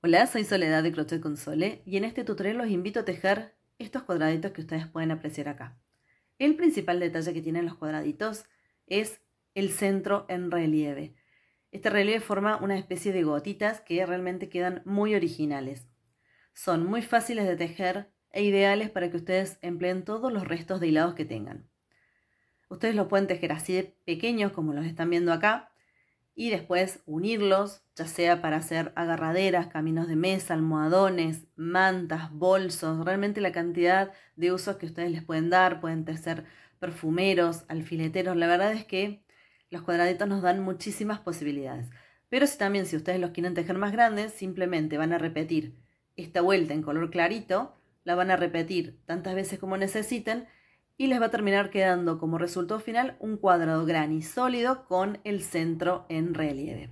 Hola, soy Soledad de Crochet Console y en este tutorial los invito a tejer estos cuadraditos que ustedes pueden apreciar acá. El principal detalle que tienen los cuadraditos es el centro en relieve. Este relieve forma una especie de gotitas que realmente quedan muy originales. Son muy fáciles de tejer e ideales para que ustedes empleen todos los restos de hilados que tengan. Ustedes los pueden tejer así de pequeños como los están viendo acá y después unirlos, ya sea para hacer agarraderas, caminos de mesa, almohadones, mantas, bolsos, realmente la cantidad de usos que ustedes les pueden dar, pueden ser perfumeros, alfileteros, la verdad es que los cuadraditos nos dan muchísimas posibilidades. Pero si también si ustedes los quieren tejer más grandes, simplemente van a repetir esta vuelta en color clarito, la van a repetir tantas veces como necesiten y les va a terminar quedando como resultado final un cuadrado gran y sólido con el centro en relieve.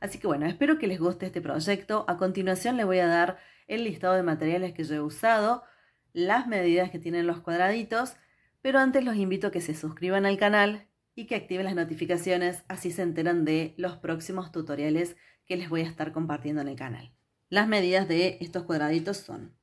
Así que bueno, espero que les guste este proyecto. A continuación les voy a dar el listado de materiales que yo he usado, las medidas que tienen los cuadraditos, pero antes los invito a que se suscriban al canal y que activen las notificaciones, así se enteran de los próximos tutoriales que les voy a estar compartiendo en el canal. Las medidas de estos cuadraditos son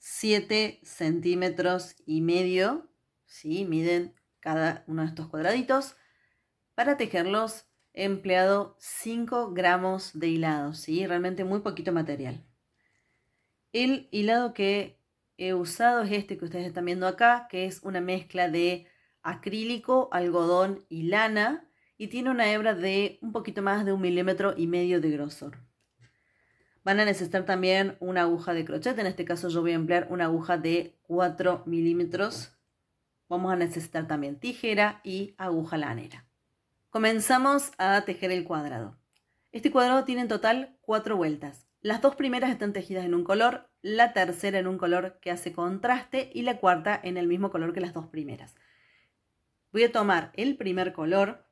7 centímetros y medio, ¿sí? miden cada uno de estos cuadraditos. Para tejerlos he empleado 5 gramos de hilado, ¿sí? realmente muy poquito material. El hilado que he usado es este que ustedes están viendo acá, que es una mezcla de acrílico, algodón y lana, y tiene una hebra de un poquito más de un milímetro y medio de grosor. Van a necesitar también una aguja de crochet. En este caso yo voy a emplear una aguja de 4 milímetros. Vamos a necesitar también tijera y aguja lanera. Comenzamos a tejer el cuadrado. Este cuadrado tiene en total 4 vueltas. Las dos primeras están tejidas en un color, la tercera en un color que hace contraste y la cuarta en el mismo color que las dos primeras. Voy a tomar el primer color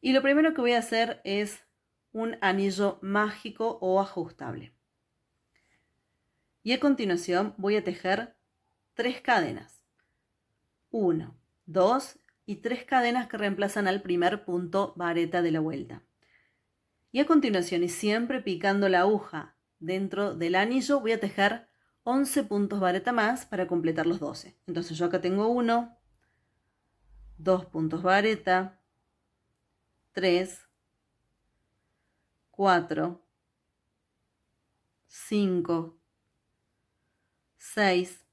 y lo primero que voy a hacer es un anillo mágico o ajustable. Y a continuación voy a tejer tres cadenas. 1, 2 y tres cadenas que reemplazan al primer punto vareta de la vuelta. Y a continuación, y siempre picando la aguja dentro del anillo, voy a tejer 11 puntos vareta más para completar los 12. Entonces yo acá tengo uno dos puntos vareta, tres 4, 5, 6,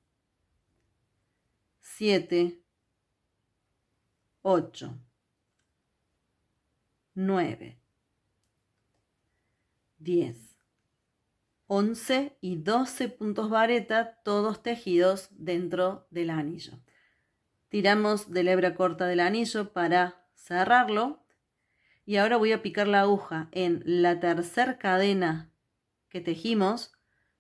7, 8, 9, 10, 11 y 12 puntos vareta, todos tejidos dentro del anillo. Tiramos de la hebra corta del anillo para cerrarlo y ahora voy a picar la aguja en la tercera cadena que tejimos,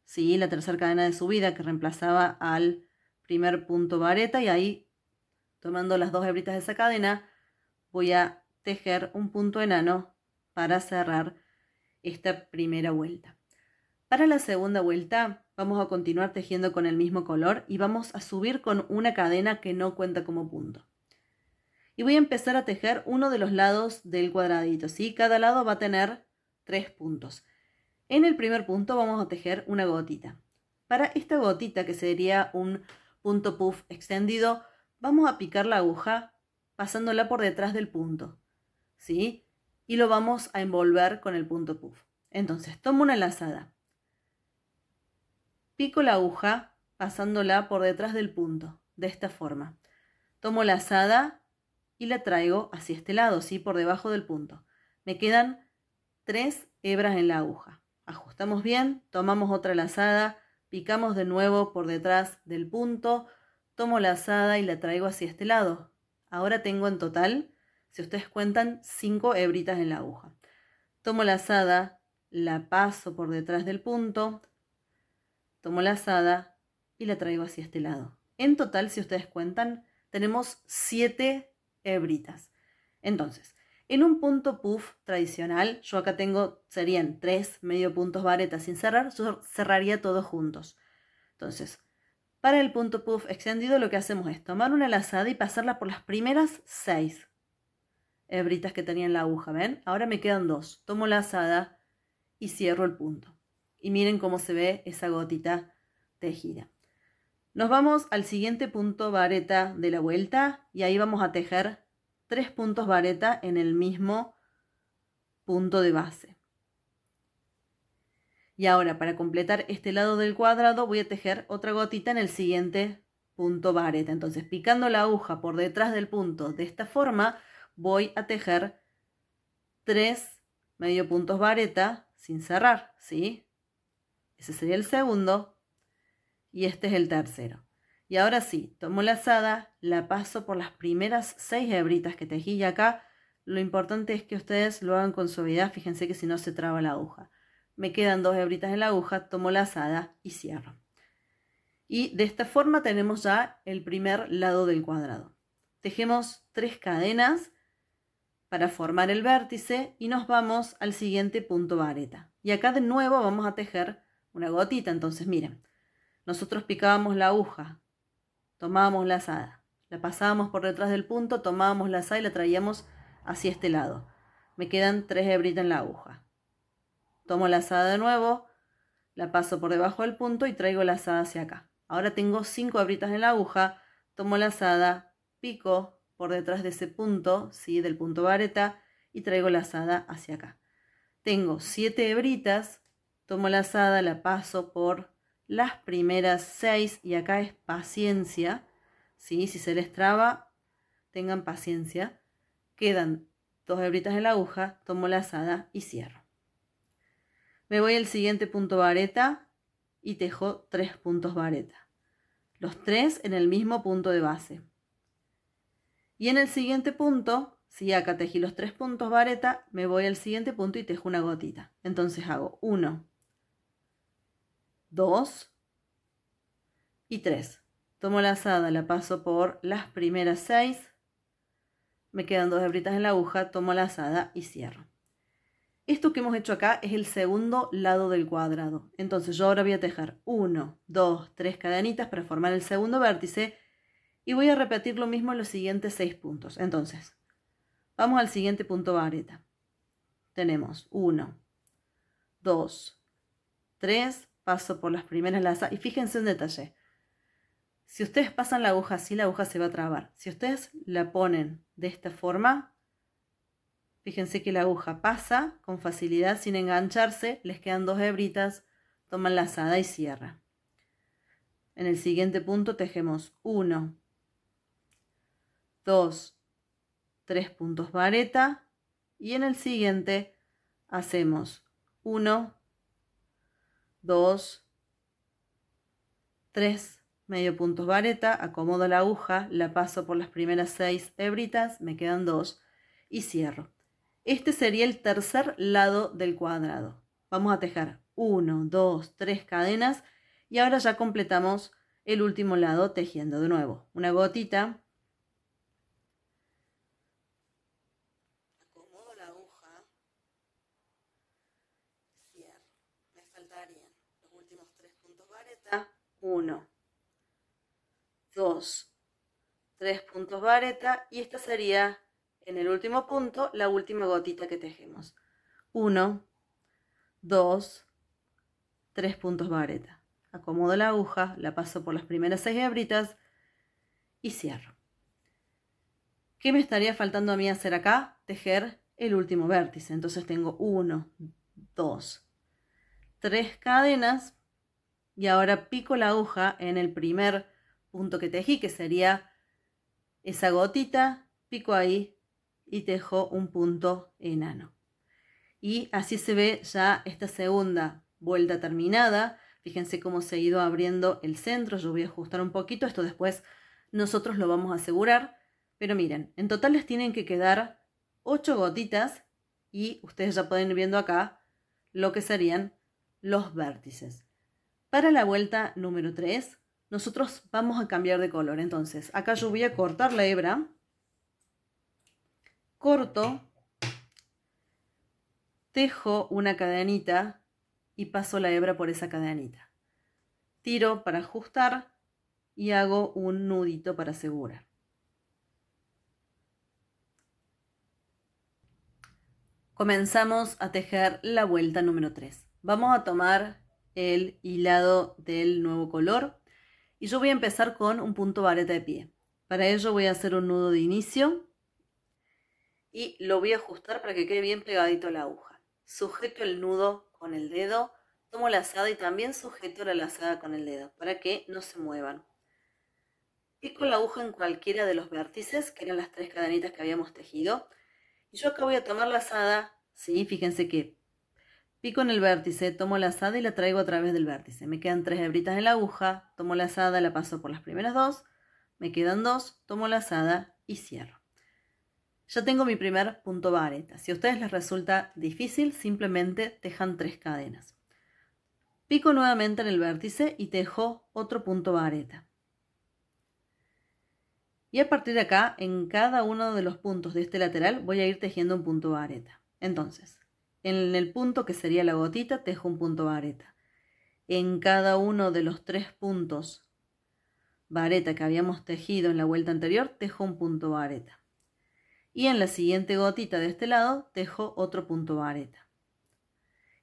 ¿sí? la tercera cadena de subida que reemplazaba al primer punto vareta y ahí tomando las dos hebritas de esa cadena voy a tejer un punto enano para cerrar esta primera vuelta. Para la segunda vuelta vamos a continuar tejiendo con el mismo color y vamos a subir con una cadena que no cuenta como punto y voy a empezar a tejer uno de los lados del cuadradito, ¿sí? Cada lado va a tener tres puntos. En el primer punto vamos a tejer una gotita. Para esta gotita, que sería un punto puff extendido, vamos a picar la aguja pasándola por detrás del punto, ¿sí? Y lo vamos a envolver con el punto puff. Entonces, tomo una lazada, pico la aguja pasándola por detrás del punto, de esta forma. Tomo lazada, y la traigo hacia este lado, ¿sí? Por debajo del punto. Me quedan tres hebras en la aguja. Ajustamos bien, tomamos otra lazada, picamos de nuevo por detrás del punto, tomo la lazada y la traigo hacia este lado. Ahora tengo en total, si ustedes cuentan, cinco hebritas en la aguja. Tomo la lazada, la paso por detrás del punto, tomo la lazada y la traigo hacia este lado. En total, si ustedes cuentan, tenemos siete hebritas. Entonces, en un punto puff tradicional, yo acá tengo, serían tres medio puntos varetas sin cerrar, cerraría todos juntos. Entonces, para el punto puff extendido lo que hacemos es tomar una lazada y pasarla por las primeras seis hebritas que tenía en la aguja, ¿ven? Ahora me quedan dos. Tomo la lazada y cierro el punto. Y miren cómo se ve esa gotita tejida. Nos vamos al siguiente punto vareta de la vuelta y ahí vamos a tejer tres puntos vareta en el mismo punto de base. Y ahora para completar este lado del cuadrado voy a tejer otra gotita en el siguiente punto vareta. Entonces picando la aguja por detrás del punto de esta forma voy a tejer tres medio puntos vareta sin cerrar, ¿sí? Ese sería el segundo y este es el tercero. Y ahora sí, tomo la asada, la paso por las primeras seis hebritas que tejí acá lo importante es que ustedes lo hagan con suavidad, fíjense que si no se traba la aguja. Me quedan dos hebritas en la aguja, tomo la asada y cierro. Y de esta forma tenemos ya el primer lado del cuadrado. Tejemos tres cadenas para formar el vértice y nos vamos al siguiente punto vareta. Y acá de nuevo vamos a tejer una gotita, entonces miren, nosotros picábamos la aguja, tomábamos la asada, la pasábamos por detrás del punto, tomábamos la asada y la traíamos hacia este lado. Me quedan tres hebritas en la aguja. Tomo la asada de nuevo, la paso por debajo del punto y traigo la asada hacia acá. Ahora tengo cinco hebritas en la aguja, tomo la asada, pico por detrás de ese punto, ¿sí? del punto vareta, y traigo la asada hacia acá. Tengo siete hebritas, tomo la asada, la paso por las primeras seis, y acá es paciencia, ¿sí? si se les traba, tengan paciencia, quedan dos hebritas en la aguja, tomo la asada y cierro. Me voy al siguiente punto vareta y tejo tres puntos vareta, los tres en el mismo punto de base. Y en el siguiente punto, si acá tejí los tres puntos vareta, me voy al siguiente punto y tejo una gotita. Entonces hago uno 2 y 3. Tomo la asada, la paso por las primeras 6. Me quedan dos hebritas en la aguja, tomo la asada y cierro. Esto que hemos hecho acá es el segundo lado del cuadrado. Entonces yo ahora voy a tejer 1, 2, 3 cadenitas para formar el segundo vértice y voy a repetir lo mismo en los siguientes 6 puntos. Entonces, vamos al siguiente punto vareta. Tenemos 1, 2, 3, paso por las primeras lazadas y fíjense un detalle. Si ustedes pasan la aguja así, la aguja se va a trabar. Si ustedes la ponen de esta forma, fíjense que la aguja pasa con facilidad sin engancharse, les quedan dos hebritas, toman lazada y cierra. En el siguiente punto tejemos 1, 2, 3 puntos vareta y en el siguiente hacemos 1, 2, 3 medio punto vareta, acomodo la aguja, la paso por las primeras 6 hebritas, me quedan 2 y cierro. Este sería el tercer lado del cuadrado. Vamos a tejer 1, 2, 3 cadenas y ahora ya completamos el último lado tejiendo de nuevo. Una gotita, 1, 2, 3 puntos vareta y esta sería en el último punto la última gotita que tejemos. 1, 2, 3 puntos vareta. Acomodo la aguja, la paso por las primeras 6 hebritas y cierro. ¿Qué me estaría faltando a mí hacer acá? Tejer el último vértice. Entonces tengo 1, 2, 3 cadenas y ahora pico la aguja en el primer punto que tejí, que sería esa gotita, pico ahí y tejo un punto enano. Y así se ve ya esta segunda vuelta terminada. Fíjense cómo se ha ido abriendo el centro, yo voy a ajustar un poquito, esto después nosotros lo vamos a asegurar. Pero miren, en total les tienen que quedar 8 gotitas y ustedes ya pueden ir viendo acá lo que serían los vértices. Para la vuelta número 3, nosotros vamos a cambiar de color. Entonces, acá yo voy a cortar la hebra. Corto. Tejo una cadenita y paso la hebra por esa cadenita. Tiro para ajustar y hago un nudito para asegurar. Comenzamos a tejer la vuelta número 3. Vamos a tomar el hilado del nuevo color. Y yo voy a empezar con un punto vareta de pie. Para ello voy a hacer un nudo de inicio y lo voy a ajustar para que quede bien pegadito la aguja. Sujeto el nudo con el dedo, tomo la lazada y también sujeto la lazada con el dedo para que no se muevan. Pico la aguja en cualquiera de los vértices, que eran las tres cadenitas que habíamos tejido. Y yo acá voy a tomar la lazada, sí, fíjense que Pico en el vértice, tomo la lazada y la traigo a través del vértice. Me quedan tres hebritas en la aguja, tomo la lazada, la paso por las primeras dos, me quedan dos, tomo la lazada y cierro. Ya tengo mi primer punto vareta. Si a ustedes les resulta difícil, simplemente tejan tres cadenas. Pico nuevamente en el vértice y tejo otro punto vareta. Y a partir de acá, en cada uno de los puntos de este lateral, voy a ir tejiendo un punto vareta. Entonces, en el punto que sería la gotita, tejo un punto vareta. En cada uno de los tres puntos vareta que habíamos tejido en la vuelta anterior, tejo un punto vareta. Y en la siguiente gotita de este lado, tejo otro punto vareta.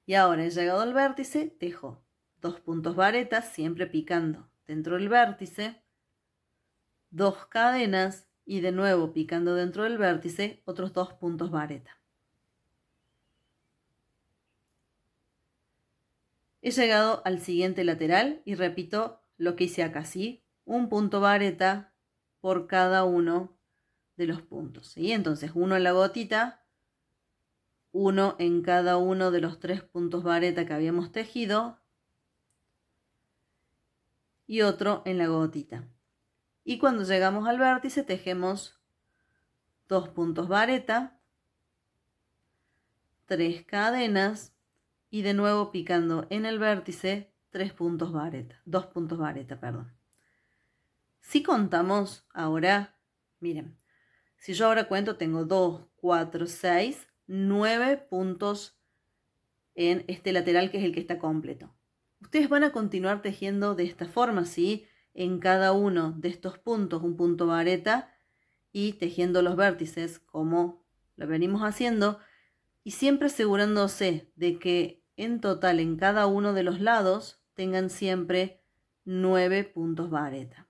Y ahora he llegado al vértice, tejo dos puntos varetas, siempre picando dentro del vértice, dos cadenas y de nuevo picando dentro del vértice otros dos puntos vareta. He llegado al siguiente lateral y repito lo que hice acá, ¿sí? Un punto vareta por cada uno de los puntos, y Entonces, uno en la gotita, uno en cada uno de los tres puntos vareta que habíamos tejido y otro en la gotita. Y cuando llegamos al vértice tejemos dos puntos vareta, tres cadenas, y de nuevo picando en el vértice tres puntos vareta, 2 puntos vareta, perdón. Si contamos ahora, miren, si yo ahora cuento tengo 2, 4, 6, 9 puntos en este lateral que es el que está completo. Ustedes van a continuar tejiendo de esta forma, ¿sí? En cada uno de estos puntos, un punto vareta y tejiendo los vértices como lo venimos haciendo y siempre asegurándose de que en total, en cada uno de los lados tengan siempre 9 puntos vareta.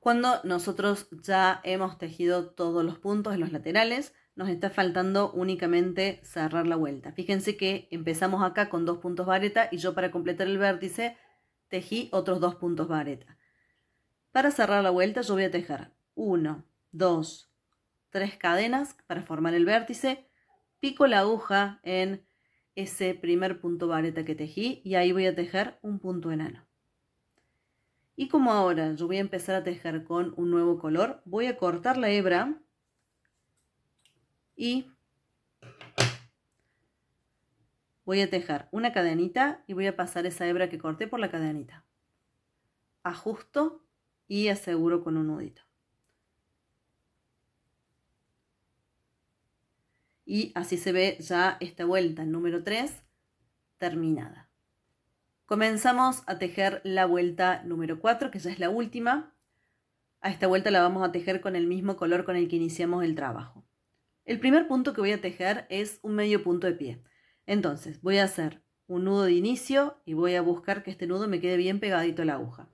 Cuando nosotros ya hemos tejido todos los puntos en los laterales, nos está faltando únicamente cerrar la vuelta. Fíjense que empezamos acá con dos puntos vareta y yo para completar el vértice tejí otros dos puntos vareta. Para cerrar la vuelta yo voy a tejer 1, 2, 3 cadenas para formar el vértice, pico la aguja en ese primer punto vareta que tejí y ahí voy a tejer un punto enano. Y como ahora yo voy a empezar a tejer con un nuevo color, voy a cortar la hebra y voy a tejer una cadenita y voy a pasar esa hebra que corté por la cadenita. Ajusto y aseguro con un nudito. y así se ve ya esta vuelta número 3 terminada. Comenzamos a tejer la vuelta número 4, que ya es la última. A esta vuelta la vamos a tejer con el mismo color con el que iniciamos el trabajo. El primer punto que voy a tejer es un medio punto de pie. Entonces voy a hacer un nudo de inicio y voy a buscar que este nudo me quede bien pegadito a la aguja.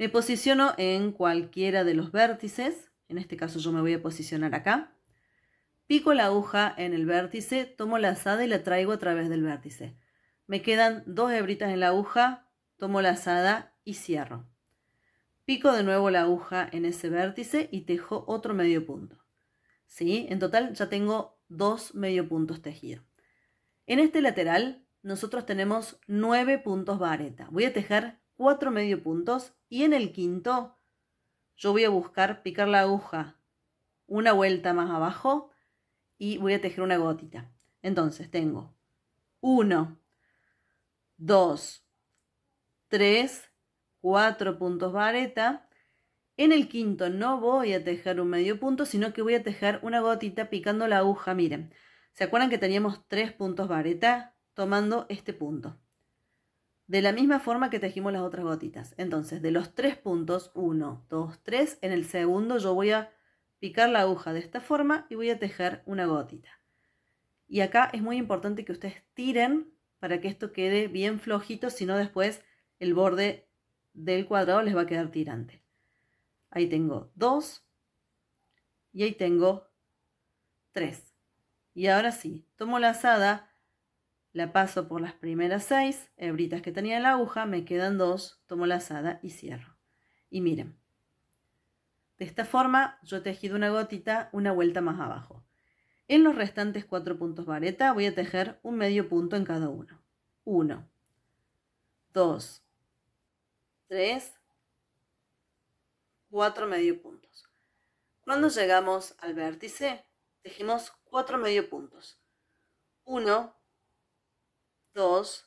Me posiciono en cualquiera de los vértices, en este caso yo me voy a posicionar acá. Pico la aguja en el vértice, tomo la azada y la traigo a través del vértice. Me quedan dos hebritas en la aguja, tomo la azada y cierro. Pico de nuevo la aguja en ese vértice y tejo otro medio punto. ¿Sí? En total ya tengo dos medio puntos tejidos. En este lateral nosotros tenemos nueve puntos vareta. Voy a tejer cuatro medio puntos y en el quinto yo voy a buscar picar la aguja una vuelta más abajo y voy a tejer una gotita. Entonces tengo 1, 2, 3, 4 puntos vareta. En el quinto no voy a tejer un medio punto, sino que voy a tejer una gotita picando la aguja. Miren, ¿se acuerdan que teníamos 3 puntos vareta tomando este punto? De la misma forma que tejimos las otras gotitas. Entonces, de los tres puntos, 1, 2, 3, en el segundo yo voy a picar la aguja de esta forma y voy a tejer una gotita. Y acá es muy importante que ustedes tiren para que esto quede bien flojito, si no después el borde del cuadrado les va a quedar tirante. Ahí tengo dos. y ahí tengo tres. Y ahora sí, tomo la asada, la paso por las primeras seis hebritas que tenía en la aguja, me quedan dos, tomo la asada y cierro. Y miren, de esta forma, yo he tejido una gotita una vuelta más abajo. En los restantes cuatro puntos vareta voy a tejer un medio punto en cada uno. 1, 2, 3, 4 medio puntos. Cuando llegamos al vértice, tejimos cuatro medio puntos. 1, 2,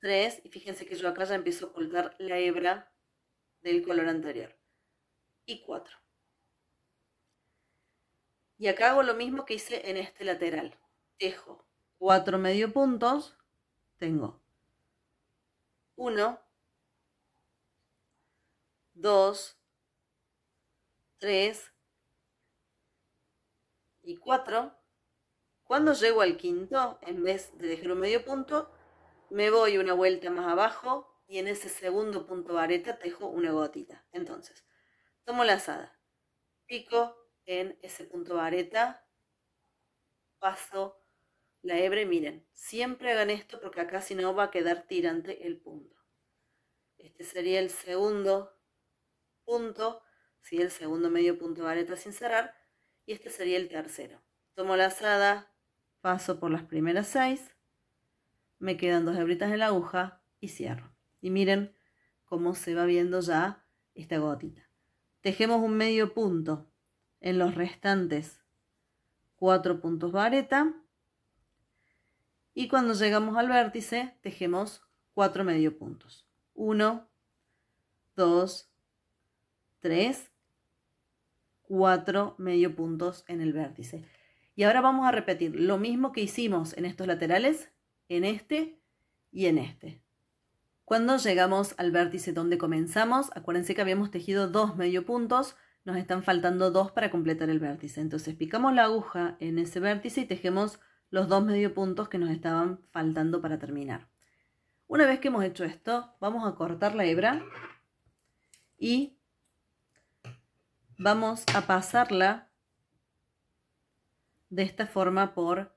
3 y fíjense que yo acá ya empiezo a colgar la hebra del color anterior y 4. Y acá hago lo mismo que hice en este lateral. Dejo cuatro medio puntos, tengo 1, 2, 3 y 4. Cuando llego al quinto, en vez de dejar un medio punto, me voy una vuelta más abajo y en ese segundo punto vareta tejo una gotita. Entonces, tomo la asada, pico en ese punto vareta, paso la hebra y miren, siempre hagan esto porque acá si no va a quedar tirante el punto. Este sería el segundo punto, si el segundo medio punto vareta sin cerrar, y este sería el tercero. Tomo la asada, paso por las primeras seis, me quedan dos hebritas en la aguja y cierro. Y miren cómo se va viendo ya esta gotita. Tejemos un medio punto en los restantes cuatro puntos vareta. Y cuando llegamos al vértice, tejemos cuatro medio puntos. 1, 2, 3, 4 medio puntos en el vértice. Y ahora vamos a repetir lo mismo que hicimos en estos laterales, en este y en este. Cuando llegamos al vértice donde comenzamos, acuérdense que habíamos tejido dos medio puntos, nos están faltando dos para completar el vértice. Entonces picamos la aguja en ese vértice y tejemos los dos medio puntos que nos estaban faltando para terminar. Una vez que hemos hecho esto, vamos a cortar la hebra y vamos a pasarla de esta forma por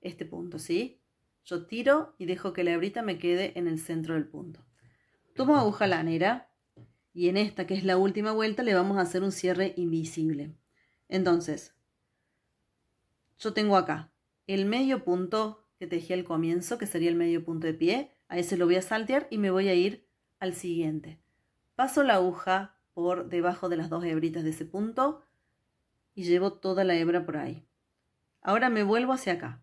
este punto, ¿sí? Yo tiro y dejo que la hebrita me quede en el centro del punto. Tomo aguja lanera y en esta, que es la última vuelta, le vamos a hacer un cierre invisible. Entonces, yo tengo acá el medio punto que tejí al comienzo, que sería el medio punto de pie. A ese lo voy a saltear y me voy a ir al siguiente. Paso la aguja por debajo de las dos hebritas de ese punto y llevo toda la hebra por ahí. Ahora me vuelvo hacia acá.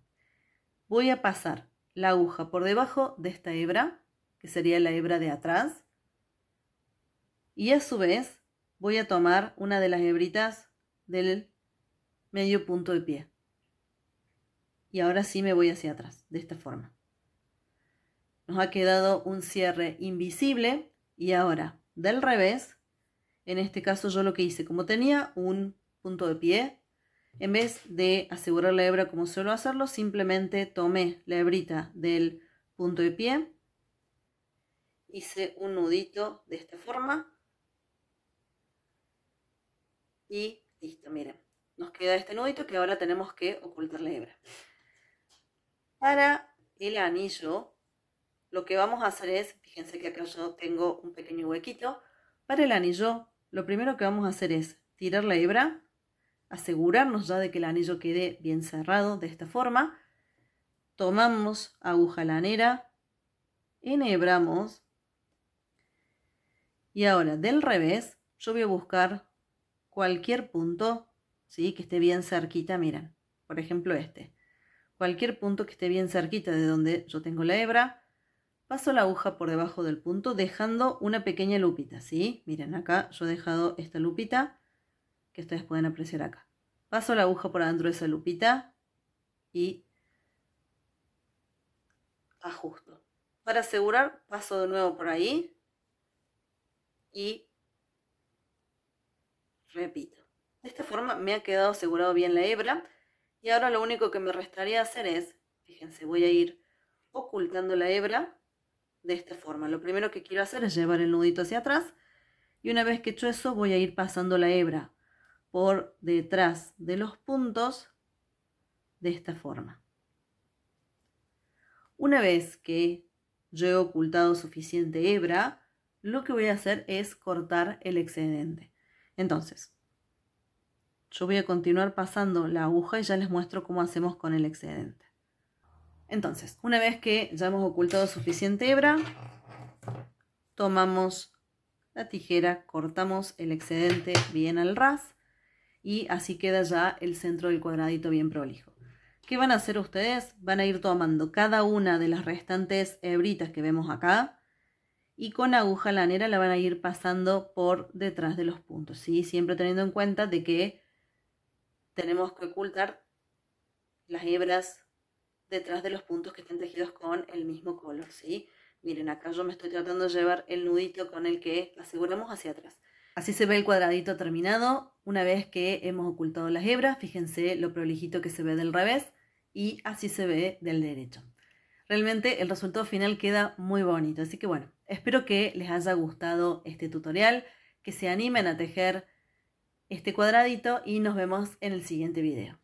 Voy a pasar la aguja por debajo de esta hebra, que sería la hebra de atrás, y a su vez voy a tomar una de las hebritas del medio punto de pie. Y ahora sí me voy hacia atrás, de esta forma. Nos ha quedado un cierre invisible y ahora del revés, en este caso yo lo que hice, como tenía un punto de pie, en vez de asegurar la hebra como suelo hacerlo, simplemente tomé la hebrita del punto de pie, hice un nudito de esta forma y listo, miren. Nos queda este nudito que ahora tenemos que ocultar la hebra. Para el anillo, lo que vamos a hacer es, fíjense que acá yo tengo un pequeño huequito, para el anillo lo primero que vamos a hacer es tirar la hebra asegurarnos ya de que el anillo quede bien cerrado de esta forma, tomamos aguja lanera, enhebramos y ahora del revés yo voy a buscar cualquier punto ¿sí? que esté bien cerquita, miren, por ejemplo este, cualquier punto que esté bien cerquita de donde yo tengo la hebra, paso la aguja por debajo del punto dejando una pequeña lupita, ¿sí? Miren, acá yo he dejado esta lupita que ustedes pueden apreciar acá. Paso la aguja por adentro de esa lupita y ajusto. Para asegurar, paso de nuevo por ahí y repito. De esta forma me ha quedado asegurado bien la hebra y ahora lo único que me restaría hacer es, fíjense, voy a ir ocultando la hebra de esta forma. Lo primero que quiero hacer es llevar el nudito hacia atrás y una vez que he hecho eso voy a ir pasando la hebra por detrás de los puntos de esta forma. Una vez que yo he ocultado suficiente hebra, lo que voy a hacer es cortar el excedente. Entonces, yo voy a continuar pasando la aguja y ya les muestro cómo hacemos con el excedente. Entonces, una vez que ya hemos ocultado suficiente hebra, tomamos la tijera, cortamos el excedente bien al ras y así queda ya el centro del cuadradito bien prolijo. ¿Qué van a hacer ustedes? Van a ir tomando cada una de las restantes hebritas que vemos acá y con aguja lanera la van a ir pasando por detrás de los puntos, ¿sí? Siempre teniendo en cuenta de que tenemos que ocultar las hebras detrás de los puntos que estén tejidos con el mismo color, ¿sí? Miren, acá yo me estoy tratando de llevar el nudito con el que aseguramos hacia atrás. Así se ve el cuadradito terminado. Una vez que hemos ocultado las hebras, fíjense lo prolijito que se ve del revés y así se ve del derecho. Realmente el resultado final queda muy bonito, así que bueno, espero que les haya gustado este tutorial, que se animen a tejer este cuadradito y nos vemos en el siguiente video.